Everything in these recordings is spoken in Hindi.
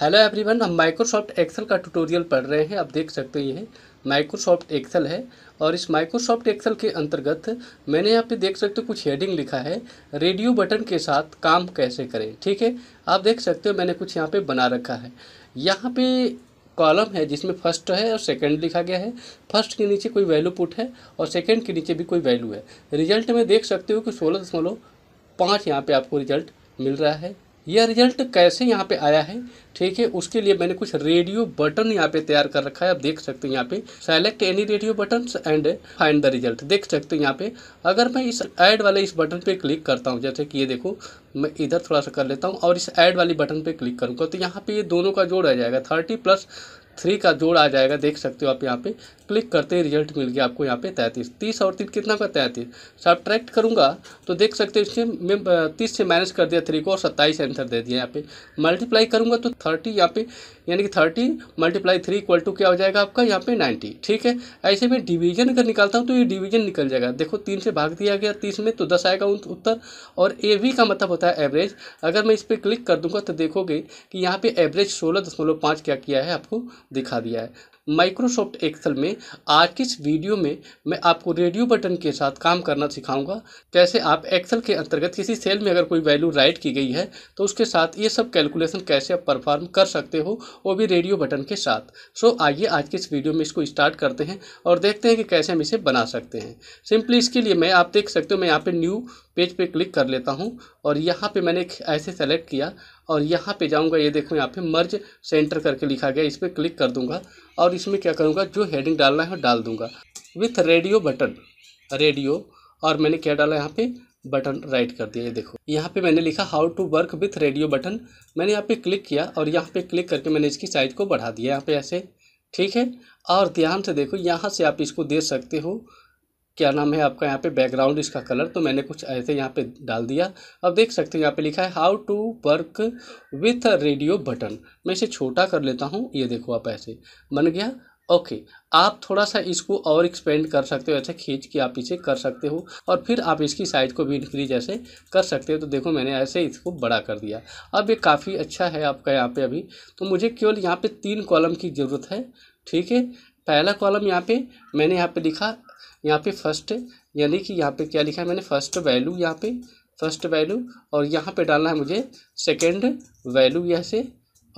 हेलो एवरीवन हम माइक्रोसॉफ्ट एक्सेल का ट्यूटोरियल पढ़ रहे हैं आप देख सकते हैं ये माइक्रोसॉफ्ट एक्सेल है और इस माइक्रोसॉफ्ट एक्सेल के अंतर्गत मैंने यहाँ पे देख सकते हो कुछ हेडिंग लिखा है रेडियो बटन के साथ काम कैसे करें ठीक है आप देख सकते हो मैंने कुछ यहाँ पे बना रखा है यहाँ पे कॉलम है जिसमें फर्स्ट है और सेकंड लिखा गया है फर्स्ट के नीचे कोई वैल्यू पुट है और सेकंड के नीचे भी कोई वैल्यू है रिजल्ट में देख सकते हो कि सोलह दशमलव पाँच यहाँ पर आपको रिजल्ट मिल रहा है यह रिजल्ट कैसे यहाँ पे आया है ठीक है उसके लिए मैंने कुछ रेडियो बटन यहाँ पे तैयार कर रखा है आप देख सकते हैं यहाँ पे select any radio button and find the result देख सकते हैं यहाँ पे अगर मैं इस ऐड वाले इस बटन पे क्लिक करता हूँ जैसे कि ये देखो मैं इधर थोड़ा सा कर लेता हूँ और इस ऐड वाली बटन पे क्लिक करूँगा तो यहाँ पे ये दोनों का जोड़ आ जाएगा थर्टी प्लस थ्री का जोड़ आ जाएगा देख सकते हो आप यहाँ पे क्लिक करते ही रिजल्ट मिल गया आपको यहाँ पे तैंतीस तीस और तीन कितना का तैंतीस ट्रैक्ट करूँगा तो देख सकते हैं इसके मैं तीस से माइनस कर दिया थ्री को और सत्ताईस आंसर दे दिया यहाँ पे मल्टीप्लाई करूँगा तो थर्टी यहाँ पे यानी कि thirty multiply three equal to क्या हो जाएगा आपका यहाँ पे नाइन्टी ठीक है ऐसे में डिवीजन अगर निकालता हूँ तो ये डिवीजन निकल जाएगा देखो तीन से भाग दिया गया तीस में तो दस आएगा उत्तर और ए वी का मतलब होता है एवरेज अगर मैं इस पर क्लिक कर दूंगा तो देखोगे कि यहाँ पे एवरेज सोलह दशमलव पाँच क्या किया है आपको दिखा दिया है माइक्रोसॉफ्ट एक्सेल में आज की इस वीडियो में मैं आपको रेडियो बटन के साथ काम करना सिखाऊंगा कैसे आप एक्सेल के अंतर्गत किसी सेल में अगर कोई वैल्यू राइट की गई है तो उसके साथ ये सब कैलकुलेशन कैसे आप परफॉर्म कर सकते हो वो भी रेडियो बटन के साथ सो आइए आज की इस वीडियो में इसको स्टार्ट करते हैं और देखते हैं कि कैसे हम इसे बना सकते हैं सिंपली इसके लिए मैं आप देख सकते हो मैं यहाँ पर न्यू पेज पर क्लिक कर लेता हूँ और यहाँ पर मैंने एक ऐसे सेलेक्ट किया और यहाँ पे जाऊँगा ये देखो यहाँ पे मर्ज सेंटर करके लिखा गया इस पर क्लिक कर दूँगा और इसमें क्या करूँगा जो हेडिंग डालना है डाल दूँगा विथ रेडियो बटन रेडियो और मैंने क्या डाला यहाँ पे बटन राइट कर दिया ये देखो यहाँ पे मैंने लिखा how to work with radio button मैंने यहाँ पे क्लिक किया और यहाँ पे क्लिक करके मैंने इसकी साइज को बढ़ा दिया यहाँ पे ऐसे ठीक है और ध्यान से देखो यहाँ से आप इसको दे सकते हो क्या नाम है आपका यहाँ पे बैकग्राउंड इसका कलर तो मैंने कुछ ऐसे यहाँ पे डाल दिया अब देख सकते हैं यहाँ पे लिखा है how to work with radio button मैं इसे छोटा कर लेता हूँ ये देखो आप ऐसे बन गया ओके okay, आप थोड़ा सा इसको और एक्सपेंड कर सकते हो ऐसे खींच के आप इसे कर सकते हो और फिर आप इसकी साइज़ को भी इंक्रीज ऐसे कर सकते हो तो देखो मैंने ऐसे इसको बड़ा कर दिया अब ये काफ़ी अच्छा है आपका यहाँ पे अभी तो मुझे केवल यहाँ पे तीन कॉलम की ज़रूरत है ठीक है पहला कॉलम यहाँ पे मैंने यहाँ पे लिखा यहाँ पे फर्स्ट यानी कि यहाँ पे क्या लिखा है मैंने फर्स्ट वैल्यू यहाँ पे फर्स्ट वैल्यू और यहाँ पे डालना है मुझे सेकेंड वैल्यू यहाँ से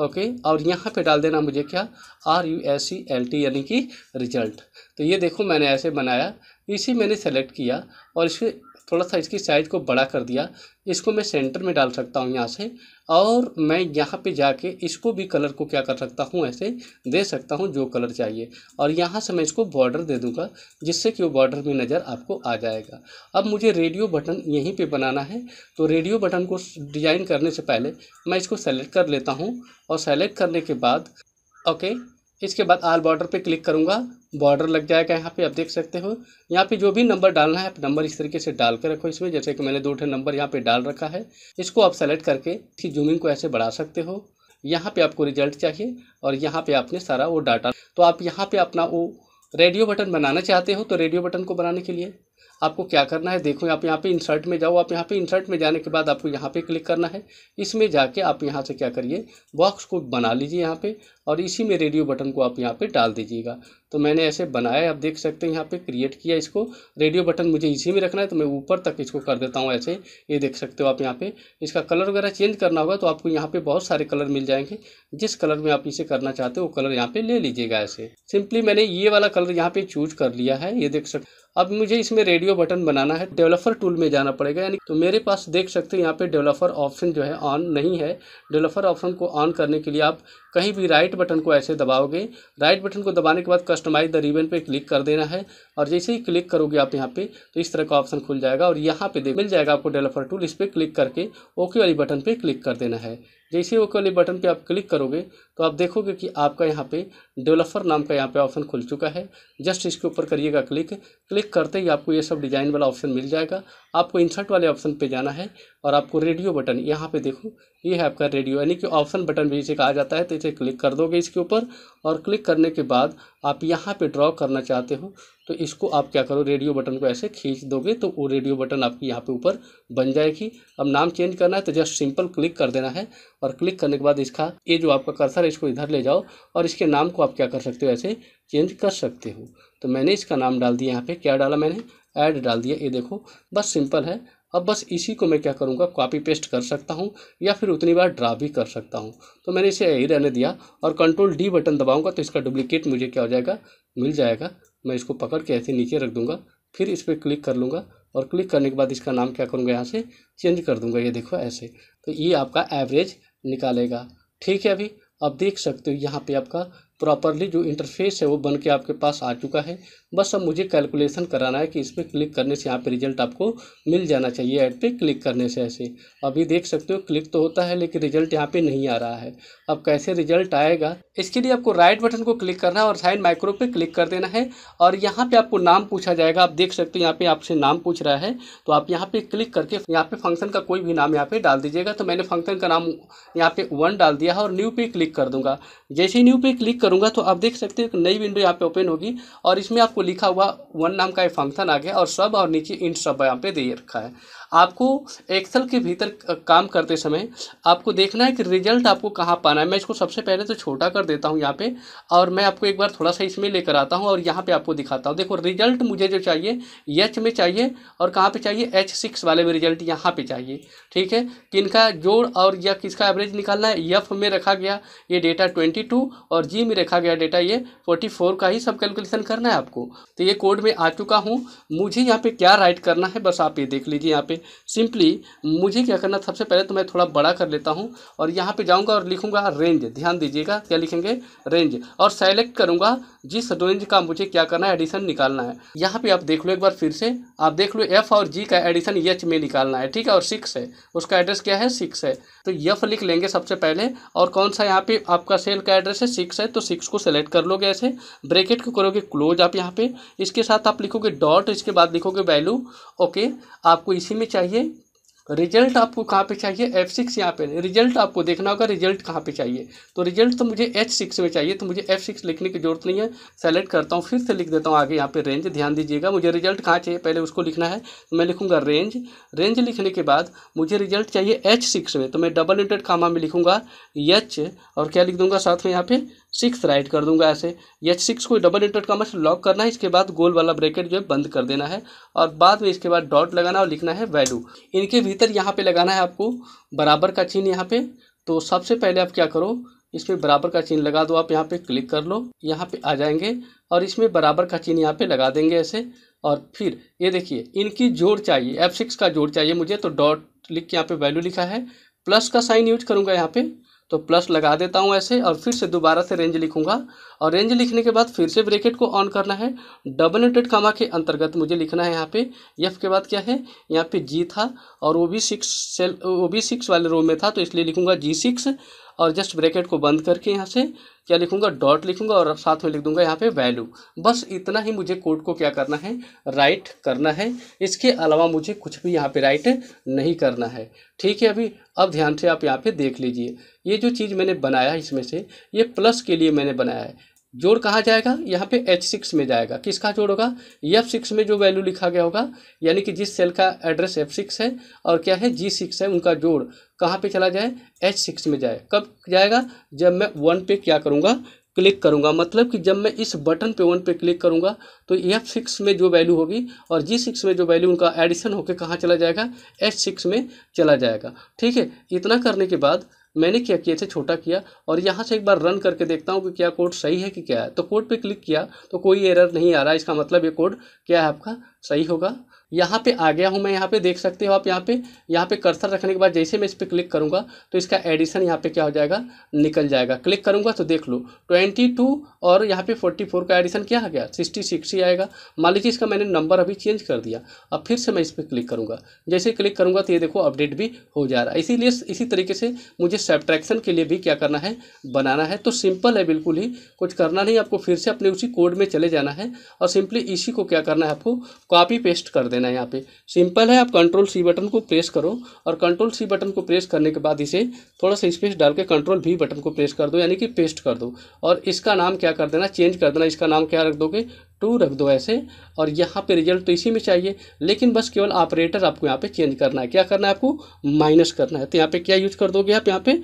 ओके और यहाँ पे डाल देना मुझे क्या R U S C L T यानी कि रिजल्ट तो ये देखो मैंने ऐसे बनाया इसी मैंने सेलेक्ट किया और इसके थोड़ा सा इसकी साइज़ को बड़ा कर दिया इसको मैं सेंटर में डाल सकता हूँ यहाँ से और मैं यहाँ पे जाके इसको भी कलर को क्या कर सकता हूँ ऐसे दे सकता हूँ जो कलर चाहिए और यहाँ से मैं इसको बॉर्डर दे दूँगा जिससे कि वो बॉर्डर में नज़र आपको आ जाएगा अब मुझे रेडियो बटन यहीं पे बनाना है तो रेडियो बटन को डिज़ाइन करने से पहले मैं इसको सेलेक्ट कर लेता हूँ और सेलेक्ट करने के बाद ओके इसके बाद आल बॉर्डर पे क्लिक करूँगा बॉर्डर लग जाएगा यहाँ पे आप देख सकते हो यहाँ पे जो भी नंबर डालना है आप नंबर इस तरीके से डाल के रखो इसमें जैसे कि मैंने दो ठे नंबर यहाँ पे डाल रखा है इसको आप सेलेक्ट करके इसकी जूमिंग को ऐसे बढ़ा सकते हो यहाँ पे आपको रिजल्ट चाहिए और यहाँ पे आपने सारा वो डाटा तो आप यहाँ पे अपना वो रेडियो बटन बनाना चाहते हो तो रेडियो बटन को बनाने के लिए आपको क्या करना है देखो आप यहाँ पे इंसर्ट में जाओ आप यहाँ पे इंसर्ट में जाने के बाद आपको यहाँ पे क्लिक करना है इसमें जाके आप यहाँ से क्या करिए बॉक्स को बना लीजिए यहाँ पे और इसी में रेडियो बटन को आप यहाँ पे डाल दीजिएगा तो मैंने ऐसे बनाया आप देख सकते हैं यहाँ पे क्रिएट किया इसको रेडियो बटन मुझे इसी में रखना है तो मैं ऊपर तक इसको कर देता हूँ ऐसे ये देख सकते हो आप यहाँ पे इसका कलर वगैरह चेंज करना होगा तो आपको यहाँ पे बहुत सारे कलर मिल जाएंगे जिस कलर में आप इसे करना चाहते हो वो कलर यहाँ पे ले लीजिएगा ऐसे सिंपली मैंने ये वाला कलर यहाँ पे चूज कर लिया है ये देख सकते अब मुझे इसमें रेडियो बटन बनाना है डेवलपर टूल में जाना पड़ेगा यानी तो मेरे पास देख सकते हो यहाँ पे डेवलपर ऑप्शन जो है ऑन नहीं है डेवलपर ऑप्शन को ऑन करने के लिए आप कहीं भी राइट बटन को ऐसे दबाओगे राइट बटन को दबाने के बाद कस्टमाइज द रिबन पे क्लिक कर देना है और जैसे ही क्लिक करोगे आप यहाँ पे तो इस तरह का ऑप्शन खुल जाएगा और यहाँ पे मिल जाएगा आपको डेवलपर टूल इस पर क्लिक करके ओके वाली बटन पर क्लिक कर देना है जैसे वो वाले बटन पे आप क्लिक करोगे तो आप देखोगे कि आपका यहाँ पे डेवलपर नाम का यहाँ पे ऑप्शन खुल चुका है जस्ट इसके ऊपर करिएगा क्लिक क्लिक करते ही आपको ये सब डिज़ाइन वाला ऑप्शन मिल जाएगा आपको इंसर्ट वाले ऑप्शन पे जाना है और आपको रेडियो बटन यहाँ पे देखो ये है आपका रेडियो यानी कि ऑप्शन बटन भी इसे कहा जाता है तो इसे क्लिक कर दोगे इसके ऊपर और क्लिक करने के बाद आप यहाँ पे ड्रॉ करना चाहते हो तो इसको आप क्या करो रेडियो बटन को ऐसे खींच दोगे तो वो रेडियो बटन आपकी यहाँ पे ऊपर बन जाएगी अब नाम चेंज करना है तो जस्ट सिंपल क्लिक कर देना है और क्लिक करने के बाद इसका ये जो आपका कर्सर है इसको इधर ले जाओ और इसके नाम को आप क्या कर सकते हो ऐसे चेंज कर सकते हो तो मैंने इसका नाम डाल दिया यहाँ पर क्या डाला मैंने ऐड डाल दिया ये देखो बस सिंपल है अब बस इसी को मैं क्या करूँगा कॉपी पेस्ट कर सकता हूँ या फिर उतनी बार ड्रा भी कर सकता हूँ तो मैंने इसे यही रहने दिया और कंट्रोल डी बटन दबाऊँगा तो इसका डुप्लिकेट मुझे क्या हो जाएगा मिल जाएगा मैं इसको पकड़ के ऐसे नीचे रख दूँगा फिर इस पर क्लिक कर लूँगा और क्लिक करने के बाद इसका नाम क्या करूँगा यहाँ से चेंज कर दूँगा ये देखो ऐसे तो ये आपका एवरेज निकालेगा ठीक है अभी आप देख सकते हो यहाँ पे आपका प्रॉपरली जो इंटरफेस है वो बन के आपके पास आ चुका है बस अब मुझे कैलकुलेशन कराना है कि इस पर क्लिक करने से यहाँ पे रिजल्ट आपको मिल जाना चाहिए ऐड पे क्लिक करने से ऐसे अभी देख सकते हो क्लिक तो होता है लेकिन रिजल्ट यहाँ पे नहीं आ रहा है अब कैसे रिजल्ट आएगा इसके लिए आपको राइट बटन को क्लिक करना है और साइन माइक्रो पे क्लिक कर देना है और यहाँ पे आपको नाम पूछा जाएगा आप देख सकते हो यहाँ पे आपसे नाम पूछ रहा है तो आप यहाँ पे क्लिक करके यहाँ पे फंक्शन का कोई भी नाम यहाँ पे डाल दीजिएगा तो मैंने फंक्शन का नाम यहाँ पे वन डाल दिया है और न्यू पे क्लिक कर दूंगा जैसे ही न्यू पे क्लिक करूंगा तो आप देख सकते हो एक नई विंडो यहाँ पे ओपन होगी और इसमें आपको आपको लिखा हुआ वन नाम का ये फंक्शन आ गया और सब और नीचे इंट सब यहाँ पे दे रखा है आपको एक्सेल के भीतर काम करते समय आपको देखना है कि रिजल्ट आपको कहाँ पाना है मैं इसको सबसे पहले तो छोटा कर देता हूँ यहाँ पे और मैं आपको एक बार थोड़ा सा इसमें लेकर आता हूँ और यहाँ पे आपको दिखाता हूँ देखो रिजल्ट मुझे जो चाहिए एच में चाहिए और कहाँ पर चाहिए एच सिक्स वाले में रिजल्ट यहाँ पर चाहिए ठीक है किनका जोड़ और या किसका एवरेज निकालना है यफ़ में रखा गया ये डेटा ट्वेंटी टू और जी में रखा गया डेटा ये फोर्टी फोर का ही सब कैलकुलेशन करना है आपको तो ये कोड में आ चुका हूँ मुझे यहाँ पे क्या राइट करना है बस आप ये देख लीजिए यहाँ पे सिंपली मुझे क्या करना सबसे पहले तो मैं थोड़ा बड़ा कर लेता हूँ और यहाँ पर जाऊँगा और लिखूँगा रेंज ध्यान दीजिएगा क्या लिखेंगे रेंज और सेलेक्ट करूँगा जिस रेंज का मुझे क्या करना है एडिशन निकालना है यहाँ पे आप देख लो एक बार फिर से आप देख लो एफ और जी का एडिशन एच में निकालना है ठीक है और सिक्स है उसका एड्रेस क्या है सिक्स है तो यफ लिख लेंगे सबसे पहले और कौन सा यहाँ पे आपका सेल का एड्रेस है सिक्स है तो सिक्स को सेलेक्ट कर लोगे ऐसे ब्रेकेट को करोगे क्लोज आप यहाँ पे इसके साथ आप लिखोगे डॉट इसके बाद लिखोगे वैल्यू ओके आपको इसी में चाहिए रिजल्ट आपको कहाँ पे चाहिए एफ सिक्स यहाँ पर रिजल्ट आपको देखना होगा रिजल्ट कहाँ पे चाहिए तो रिजल्ट तो मुझे एच सिक्स में चाहिए तो मुझे एफ सिक्स लिखने की जरूरत नहीं है सेलेक्ट करता हूँ फिर से लिख देता हूँ आगे यहाँ पे रेंज ध्यान दीजिएगा मुझे रिजल्ट कहाँ चाहिए पहले उसको लिखना है तो मैं लिखूँगा रेंज रेंज लिखने के बाद मुझे रिजल्ट चाहिए एच सिक्स में तो मैं डबल इंटेड कामा में लिखूँगा एच और क्या लिख दूँगा साथ में यहाँ पर सिक्स राइट कर दूंगा ऐसे एच सिक्स को डबल इंटर का मैं लॉक करना है इसके बाद गोल वाला ब्रैकेट जो है बंद कर देना है और बाद में इसके बाद डॉट लगाना और लिखना है वैल्यू इनके भीतर यहाँ पे लगाना है आपको बराबर का चिन्ह यहाँ पे तो सबसे पहले आप क्या करो इसमें बराबर का चिन्ह लगा दो आप यहाँ पर क्लिक कर लो यहाँ पर आ जाएंगे और इसमें बराबर का चिन्ह यहाँ पर लगा देंगे ऐसे और फिर ये देखिए इनकी जोड़ चाहिए एफ सिक्स का जोड़ चाहिए मुझे तो डॉट लिख के यहाँ पर वैल्यू लिखा है प्लस का साइन यूज करूँगा यहाँ पे तो प्लस लगा देता हूँ ऐसे और फिर से दोबारा से रेंज लिखूँगा और रेंज लिखने के बाद फिर से ब्रेकेट को ऑन करना है डबल नोटेड कामा के अंतर्गत मुझे लिखना है यहाँ पे एफ के बाद क्या है यहाँ पे जी था और वो भी सिक्स सेल वो भी सिक्स वाले रो में था तो इसलिए लिखूंगा जी सिक्स और जस्ट ब्रैकेट को बंद करके यहाँ से क्या लिखूंगा डॉट लिखूंगा और साथ में लिख दूंगा यहाँ पे वैल्यू बस इतना ही मुझे कोड को क्या करना है राइट करना है इसके अलावा मुझे कुछ भी यहाँ पे राइट नहीं करना है ठीक है अभी अब ध्यान से आप यहाँ पे देख लीजिए ये जो चीज़ मैंने बनाया इसमें से ये प्लस के लिए मैंने बनाया है जोड़ कहाँ जाएगा यहाँ पे एच सिक्स में जाएगा किसका जोड़ होगा एफ सिक्स में जो वैल्यू लिखा गया होगा यानी कि जिस सेल का एड्रेस एफ सिक्स है और क्या है जी सिक्स है उनका जोड़ कहाँ पे चला जाए एच सिक्स में जाए कब जाएगा जब मैं वन पे क्या करूँगा क्लिक करूँगा मतलब कि जब मैं इस बटन पे वन पे क्लिक करूँगा तो एफ सिक्स में जो वैल्यू होगी और जी सिक्स में जो वैल्यू उनका एडिशन होकर कहाँ चला जाएगा एच सिक्स में चला जाएगा ठीक है इतना करने के बाद मैंने क्या किया इसे छोटा किया और यहाँ से एक बार रन करके देखता हूँ कि क्या कोड सही है कि क्या है तो कोड पर क्लिक किया तो कोई एरर नहीं आ रहा इसका मतलब ये कोड क्या है आपका सही होगा यहाँ पे आ गया हूँ मैं यहाँ पे देख सकते हो आप यहाँ पे यहाँ पे कर्सर रखने के बाद जैसे मैं इस पर क्लिक करूँगा तो इसका एडिशन यहाँ पे क्या हो जाएगा निकल जाएगा क्लिक करूँगा तो देख लो ट्वेंटी टू और यहाँ पे फोर्टी फोर का एडिशन क्या आ गया सिक्सटी सिक्स ही आएगा मान लीजिए इसका मैंने नंबर अभी चेंज कर दिया अब फिर से मैं इस पर क्लिक करूँगा जैसे क्लिक करूँगा तो ये देखो अपडेट भी हो जा रहा है इसीलिए इसी तरीके से मुझे सब्ट्रैक्शन के लिए भी क्या करना है बनाना है तो सिंपल है बिल्कुल ही कुछ करना नहीं आपको फिर से अपने उसी कोड में चले जाना है और सिंपली इसी को क्या करना है आपको कॉपी पेस्ट कर देना लेना है यहाँ पे सिंपल है आप कंट्रोल सी बटन को प्रेस करो और कंट्रोल सी बटन को प्रेस करने के बाद इसे थोड़ा सा स्पेस डाल के कंट्रोल वी बटन को प्रेस कर दो यानी कि पेस्ट कर दो और इसका नाम क्या कर देना चेंज कर देना इसका नाम क्या रख दोगे टू रख दो ऐसे और यहाँ पे रिजल्ट तो इसी में चाहिए लेकिन बस केवल ऑपरेटर आपको यहाँ पे चेंज करना है क्या करना है आपको माइनस करना है तो यहाँ पे क्या यूज कर दोगे आप यहाँ पे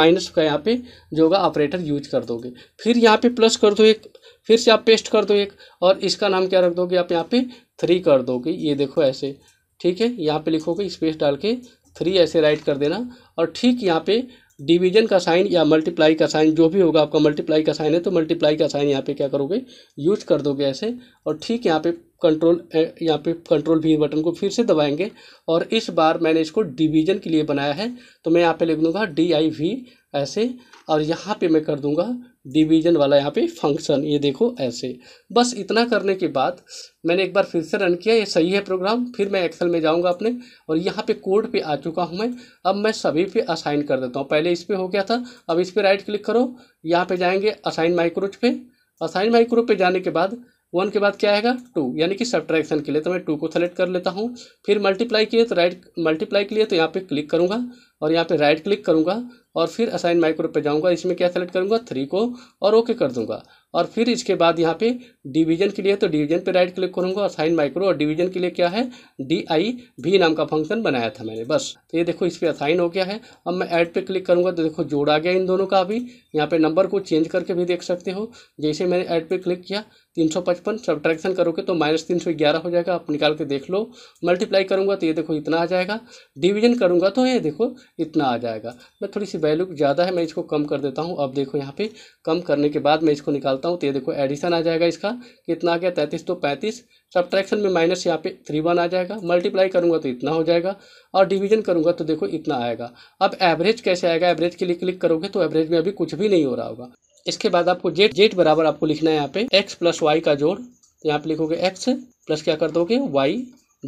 माइनस का यहाँ पे जो होगा ऑपरेटर यूज कर दोगे फिर यहाँ पे प्लस कर दो एक फिर से आप पेस्ट कर दो एक और इसका नाम क्या रख दोगे आप यहाँ पे थ्री कर दोगे ये देखो ऐसे ठीक है यहाँ पे लिखोगे स्पेस डाल के थ्री ऐसे राइट कर देना और ठीक यहाँ पे डिवीजन का साइन या मल्टीप्लाई का साइन जो भी होगा आपका मल्टीप्लाई का साइन है तो मल्टीप्लाई का साइन यहाँ पे क्या करोगे यूज कर दोगे ऐसे और ठीक यहाँ पे कंट्रोल यहाँ पे कंट्रोल भी बटन को फिर से दबाएंगे और इस बार मैंने इसको डिवीजन के लिए बनाया है तो मैं यहाँ पे लिख दूँगा डी आई वी ऐसे और यहाँ पे मैं कर दूँगा डिवीजन वाला यहाँ पे फंक्शन ये देखो ऐसे बस इतना करने के बाद मैंने एक बार फिर से रन किया ये सही है प्रोग्राम फिर मैं एक्सेल में जाऊँगा अपने और यहाँ पे कोड पे आ चुका हूँ मैं अब मैं सभी पे असाइन कर देता हूँ पहले इस पर हो गया था अब इस पर राइट क्लिक करो यहाँ पर जाएँगे असाइन माइक्रोच पे असाइन माइक्रो पे जाने के बाद वन के बाद क्या आएगा टू यानी कि सब्ट्रैक्शन के लिए तो मैं टू को सेलेक्ट कर लेता हूँ फिर मल्टीप्लाई किए तो राइट मल्टीप्लाई के लिए तो यहाँ पे क्लिक करूँगा और यहाँ पे राइट क्लिक करूँगा और फिर असाइन माइक्रो पे जाऊँगा इसमें क्या सेलेक्ट करूँगा थ्री को और ओके कर दूँगा और फिर इसके बाद यहाँ पे डिवीजन के लिए तो डिवीजन पे राइट क्लिक करूँगा और साइन माइक्रो और डिवीजन के लिए क्या है डी आई भी नाम का फंक्शन बनाया था मैंने बस तो ये देखो इस पर असाइन हो गया है अब मैं ऐड पे क्लिक करूँगा तो देखो जोड़ा गया इन दोनों का अभी यहाँ पे नंबर को चेंज करके भी देख सकते हो जैसे मैंने ऐड पर क्लिक किया तीन सौ पचपन सब्ट्रैक्शन करोगे तो माइनस तीन सौ ग्यारह हो जाएगा आप निकाल के देख लो मल्टीप्लाई करूँगा तो ये देखो इतना आ जाएगा डिवीजन करूँगा तो ये देखो इतना आ जाएगा मैं थोड़ी सी वैल्यू ज़्यादा है मैं इसको कम कर देता हूँ अब देखो यहाँ पे कम करने के बाद मैं इसको निकाल करता तो ये देखो एडिशन आ जाएगा इसका कितना आ गया तैंतीस तो पैंतीस सब्ट्रैक्शन में माइनस यहाँ पे थ्री वन आ जाएगा मल्टीप्लाई करूँगा तो इतना हो जाएगा और डिवीजन करूँगा तो देखो इतना आएगा अब एवरेज कैसे आएगा एवरेज के लिए क्लिक करोगे तो एवरेज में अभी कुछ भी नहीं हो रहा होगा इसके बाद आपको जेट जेट बराबर आपको लिखना है यहाँ पे एक्स प्लस वाई का जोड़ तो यहाँ पे लिखोगे एक्स प्लस क्या कर दोगे वाई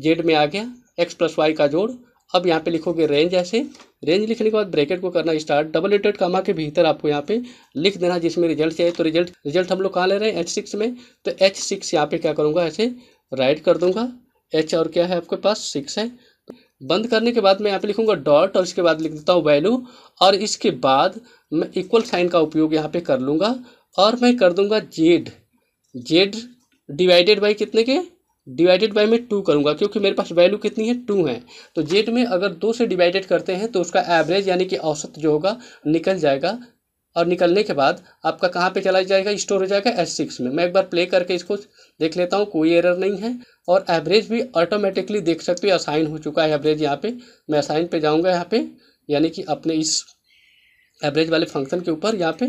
जेड में आ गया एक्स प्लस वाई का जोड़ अब यहाँ पे लिखोगे रेंज ऐसे रेंज लिखने के बाद ब्रैकेट को करना स्टार्ट डबल एटेड कामा के भीतर आपको यहाँ पे लिख देना जिसमें रिजल्ट चाहिए तो रिजल्ट रिजल्ट हम लोग कहाँ ले रहे हैं एच सिक्स में तो एच सिक्स यहाँ पे क्या करूँगा ऐसे राइट कर दूंगा एच और क्या है आपके पास सिक्स है बंद करने के बाद मैं यहाँ पे लिखूंगा डॉट और इसके बाद लिख देता हूँ वैल्यू और इसके बाद मैं इक्वल साइन का उपयोग यहाँ पे कर लूँगा और मैं कर दूंगा जेड जेड डिवाइडेड बाई कितने के डिवाइडेड बाई मैं टू करूँगा क्योंकि मेरे पास वैल्यू कितनी है टू है तो जेड में अगर दो से डिवाइडेड करते हैं तो उसका एवरेज यानी कि औसत जो होगा निकल जाएगा और निकलने के बाद आपका कहाँ पे चला जाएगा स्टोर हो जाएगा एस सिक्स में मैं एक बार प्ले करके इसको देख लेता हूँ कोई एरर नहीं है और एवरेज भी ऑटोमेटिकली देख सकते हो असाइन हो चुका है एवरेज यहाँ पे मैं असाइन पे जाऊँगा यहाँ पे यानी कि अपने इस एवरेज वाले फंक्शन के ऊपर यहाँ पे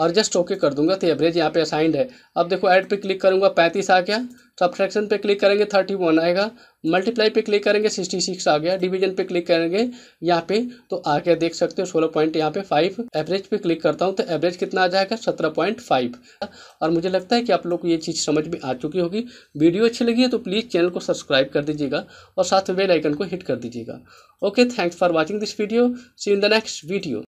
और जस्ट ओके कर दूंगा तो एवरेज यहाँ पे असाइंड है अब देखो ऐड पे क्लिक करूँगा पैंतीस आ गया सब्ट्रैक्शन पे क्लिक करेंगे थर्टी वन आएगा मल्टीप्लाई पे क्लिक करेंगे सिक्सटी सिक्स आ गया डिवीजन पे क्लिक करेंगे यहाँ पे तो आ गया देख सकते हो सोलह पॉइंट यहाँ पे फाइव एवरेज पे क्लिक करता हूँ तो एवरेज कितना आ जाएगा सत्रह पॉइंट फाइव और मुझे लगता है कि आप लोग को ये चीज़ समझ में आ चुकी होगी वीडियो अच्छी लगी है तो प्लीज़ चैनल को सब्सक्राइब कर दीजिएगा और साथ में बेलाइकन को हिट कर दीजिएगा okay thanks for watching this video see in the next video